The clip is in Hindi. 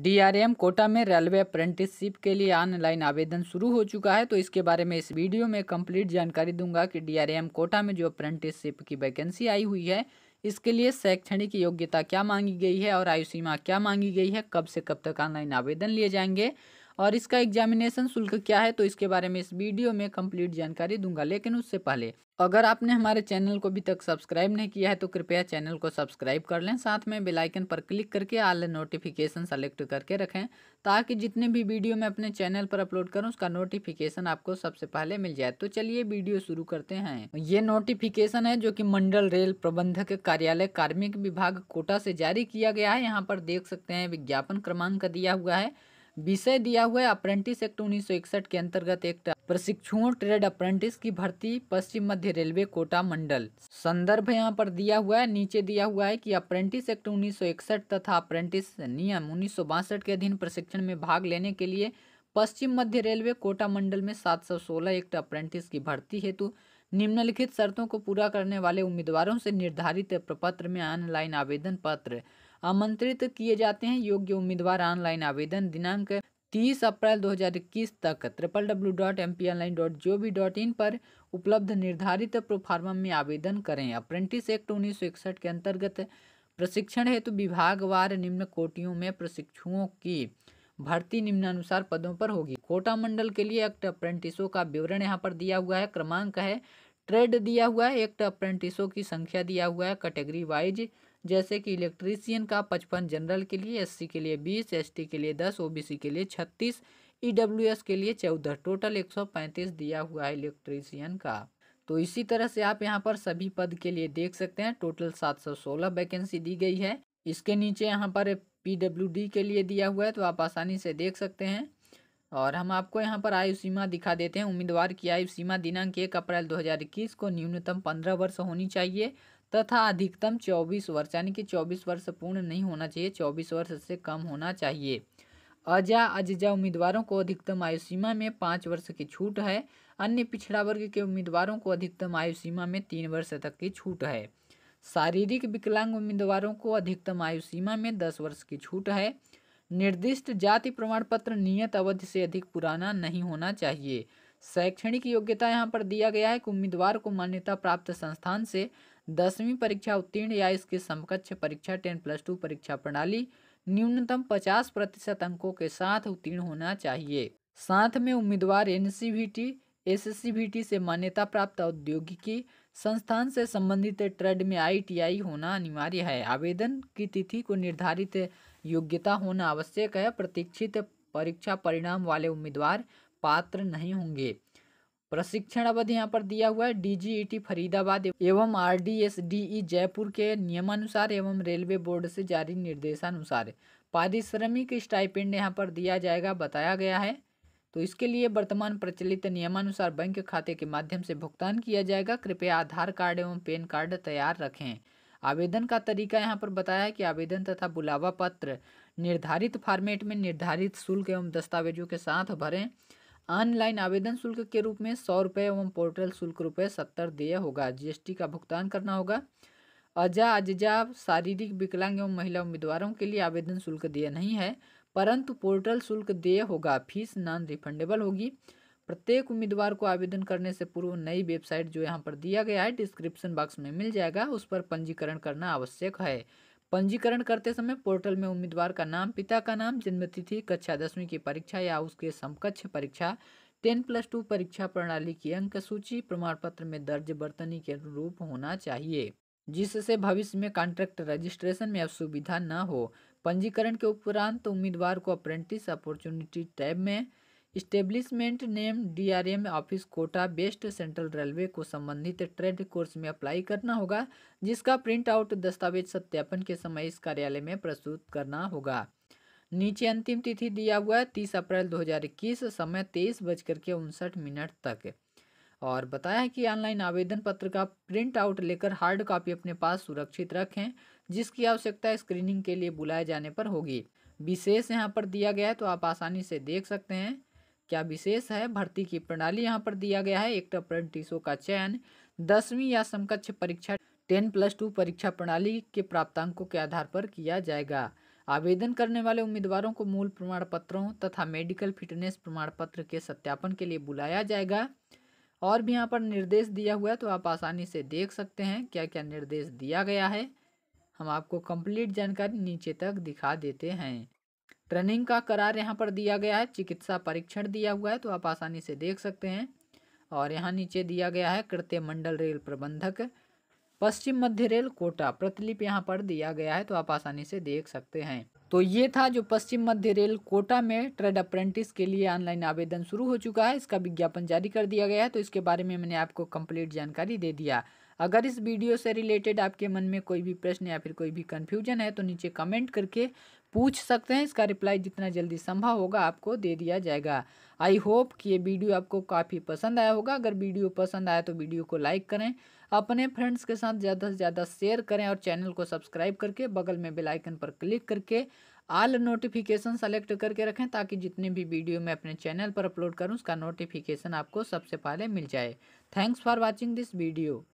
डीआरएम कोटा में रेलवे अप्रेंटिसशिप के लिए ऑनलाइन आवेदन शुरू हो चुका है तो इसके बारे में इस वीडियो में कंप्लीट जानकारी दूंगा कि डीआरएम कोटा में जो अप्रेंटिसशिप की वैकेंसी आई हुई है इसके लिए शैक्षणिक योग्यता क्या मांगी गई है और आयु सीमा क्या मांगी गई है कब से कब तक ऑनलाइन आवेदन लिए जाएंगे और इसका एग्जामिनेशन शुल्क क्या है तो इसके बारे में इस वीडियो में कम्प्लीट जानकारी दूंगा लेकिन उससे पहले अगर आपने हमारे चैनल को अभी तक सब्सक्राइब नहीं किया है तो कृपया चैनल को सब्सक्राइब कर लें साथ में बेल आइकन पर क्लिक करके आल नोटिफिकेशन सेलेक्ट करके रखें ताकि जितने भी वीडियो मैं अपने चैनल पर अपलोड करूं उसका नोटिफिकेशन आपको सबसे पहले मिल जाए तो चलिए वीडियो शुरू करते हैं ये नोटिफिकेशन है जो कि मंडल रेल प्रबंधक कार्यालय कार्मिक विभाग कोटा से जारी किया गया है यहाँ पर देख सकते हैं विज्ञापन क्रमांक दिया हुआ है विषय दिया हुआ है अप्रेंटिस एक्ट उन्नीस के अंतर्गत एक प्रशिक्षुओं ट्रेड अप्रेंटिस की भर्ती पश्चिम मध्य रेलवे कोटा मंडल संदर्भ यहाँ पर दिया हुआ है नीचे दिया हुआ है कि अप्रेंटिस एक्ट उन्नीस तथा अप्रेंटिस नियम उन्नीस के अधीन प्रशिक्षण में भाग लेने के लिए पश्चिम मध्य रेलवे कोटा मंडल में सोलह एक्ट अप्रेंटिस की भर्ती हेतु निम्नलिखित शर्तों को पूरा करने वाले उम्मीदवारों से निर्धारित प्रपत्र में ऑनलाइन आवेदन पत्र आमंत्रित किए जाते हैं योग्य उम्मीदवार ऑनलाइन आवेदन दिनांक तीस अप्रैल 2021 तक triple W dot M P online dot G O V dot in पर उपलब्ध निर्धारित प्रोफार्मा में आवेदन करें अप्रेंटिस एक्ट उन्नीस के अंतर्गत प्रशिक्षण हेतु तो विभागवार निम्न कोटियों में प्रशिक्षुओं की भर्ती निम्नानुसार पदों पर होगी कोटा मंडल के लिए एक्ट अप्रेंटिसों का विवरण यहाँ पर दिया हुआ है क्रमांक है ट्रेड दिया हुआ है एक्ट अप्रेंटिसों की संख्या दिया हुआ है कैटेगरी वाइज जैसे कि इलेक्ट्रीशियन का पचपन जनरल के लिए एससी के लिए बीस एसटी के लिए दस ओबीसी के लिए छत्तीस ईडब्ल्यूएस के लिए चौदह टोटल एक सौ पैंतीस दिया हुआ है इलेक्ट्रीसियन का तो इसी तरह से आप यहाँ पर सभी पद के लिए देख सकते हैं टोटल सात सौ सोलह वैकेंसी दी गई है इसके नीचे यहाँ पर पीडब्ल्यूडी के लिए दिया हुआ है तो आप आसानी से देख सकते हैं और हम आपको यहाँ पर आयु सीमा दिखा देते हैं उम्मीदवार की आयु सीमा दिनांक एक अप्रैल 2021 को न्यूनतम 15 वर्ष होनी चाहिए तथा अधिकतम चौबीस वर्ष यानी कि चौबीस वर्ष पूर्ण नहीं होना चाहिए चौबीस वर्ष से कम होना चाहिए अजा अजजा उम्मीदवारों को अधिकतम आयु सीमा में पाँच वर्ष की छूट है अन्य पिछड़ा वर्ग के उम्मीदवारों को अधिकतम आयु सीमा में तीन वर्ष तक की छूट है शारीरिक विकलांग उम्मीदवारों को अधिकतम आयु सीमा में दस वर्ष की छूट है निर्दिष्ट जाति प्रमाण पत्र नियत अवधि से अधिक पुराना नहीं होना चाहिए शैक्षणिक योग्यता यहाँ पर दिया गया है कि उम्मीदवार को मान्यता प्राप्त संस्थान से दसवीं परीक्षा उत्तीर्ण या इसके समकक्ष परीक्षा टेन प्लस टू परीक्षा प्रणाली न्यूनतम पचास प्रतिशत अंकों के साथ उत्तीर्ण होना चाहिए साथ में उम्मीदवार एन सी से मान्यता प्राप्त औद्योगिकी संस्थान से संबंधित ट्रेड में आईटीआई होना अनिवार्य है आवेदन की तिथि को निर्धारित योग्यता होना आवश्यक है प्रतीक्षित परीक्षा परिणाम वाले उम्मीदवार पात्र नहीं होंगे प्रशिक्षण अवधि यहाँ पर दिया हुआ है डीजीईटी e फरीदाबाद एवं आरडीएसडीई e जयपुर के नियमानुसार एवं रेलवे बोर्ड से जारी निर्देशानुसार पारिश्रमिक स्टाइपेंड यहाँ पर दिया जाएगा बताया गया है तो इसके लिए वर्तमान प्रचलित नियमानुसार बैंक खाते के माध्यम से भुगतान किया जाएगा कृपया आधार कार्ड एवं पैन कार्ड तैयार रखें आवेदन का तरीका यहाँ पर बताया है कि आवेदन तथा बुलावा पत्र निर्धारित फॉर्मेट में निर्धारित शुल्क एवं दस्तावेजों के साथ भरें ऑनलाइन आवेदन शुल्क के रूप में सौ रुपये एवं पोर्टल शुल्क रुपये सत्तर देय होगा जीएसटी का भुगतान करना होगा अजा अजा शारीरिक विकलांग एवं महिला उम्मीदवारों के लिए आवेदन शुल्क देय नहीं है परंतु पोर्टल शुल्क देय होगा फीस नॉन रिफंडेबल होगी प्रत्येक उम्मीदवार को आवेदन करने से पूर्व नई वेबसाइट जो यहाँ पर दिया गया है डिस्क्रिप्शन बॉक्स में मिल जाएगा उस पर पंजीकरण करना आवश्यक है पंजीकरण करते समय पोर्टल में उम्मीदवार का नाम पिता का नाम जन्मतिथि कक्षा दसवीं की परीक्षा या उसके समकक्ष परीक्षा टेन प्लस टू परीक्षा प्रणाली की अंक सूची प्रमाण पत्र में दर्ज बर्तनी के अनुरूप होना चाहिए जिससे भविष्य में कॉन्ट्रैक्ट रजिस्ट्रेशन में असुविधा न हो पंजीकरण के उपरांत तो उम्मीदवार को अप्रेंटिस अपॉर्चुनिटी टैब में establishment name DRM office Kota West Central Railway को संबंधित ट्रेड कोर्स में अप्लाई करना होगा जिसका प्रिंट आउट दस्तावेज सत्यापन के समय इस कार्यालय में प्रस्तुत करना होगा नीचे अंतिम तिथि दिया हुआ है तीस अप्रैल 2021 समय तेईस बजकर के उनसठ मिनट तक और बताया कि ऑनलाइन आवेदन पत्र का प्रिंट आउट लेकर हार्ड कॉपी अपने पास सुरक्षित रखें जिसकी आवश्यकता स्क्रीनिंग के लिए बुलाए जाने पर होगी विशेष यहाँ पर दिया गया है तो आप आसानी से देख सकते हैं क्या विशेष है भर्ती की प्रणाली यहाँ पर दिया गया है एक अप्रेंटिसों तो का चयन दसवीं या समकक्ष परीक्षा टेन प्लस टू परीक्षा प्रणाली के प्राप्तांकों के आधार पर किया जाएगा आवेदन करने वाले उम्मीदवारों को मूल प्रमाण पत्रों तथा मेडिकल फिटनेस प्रमाण पत्र के सत्यापन के लिए बुलाया जाएगा और भी यहाँ पर निर्देश दिया हुआ है तो आप आसानी से देख सकते हैं क्या क्या निर्देश दिया गया है हम आपको कंप्लीट जानकारी नीचे तक दिखा देते हैं ट्रेनिंग का करार यहाँ पर दिया गया है चिकित्सा परीक्षण दिया हुआ है तो आप आसानी से देख सकते हैं और यहाँ नीचे दिया गया है कृत्य मंडल रेल प्रबंधक पश्चिम मध्य रेल कोटा प्रतिलिपि यहाँ पर दिया गया है तो आप आसानी से देख सकते हैं तो ये था जो पश्चिम मध्य रेल कोटा में ट्रेड अप्रेंटिस के लिए ऑनलाइन आवेदन शुरू हो चुका है इसका विज्ञापन जारी कर दिया गया है तो इसके बारे में मैंने आपको कंप्लीट जानकारी दे दिया अगर इस वीडियो से रिलेटेड आपके मन में कोई भी प्रश्न या फिर कोई भी कन्फ्यूजन है तो नीचे कमेंट करके पूछ सकते हैं इसका रिप्लाई जितना जल्दी संभव होगा आपको दे दिया जाएगा आई होप कि ये वीडियो आपको काफ़ी पसंद आया होगा अगर वीडियो पसंद आया तो वीडियो को लाइक करें अपने फ्रेंड्स के साथ ज़्यादा से ज़्यादा शेयर करें और चैनल को सब्सक्राइब करके बगल में बेल आइकन पर क्लिक करके आल नोटिफिकेशन सेलेक्ट करके रखें ताकि जितने भी वीडियो मैं अपने चैनल पर अपलोड करूँ उसका नोटिफिकेशन आपको सबसे पहले मिल जाए thanks for watching this video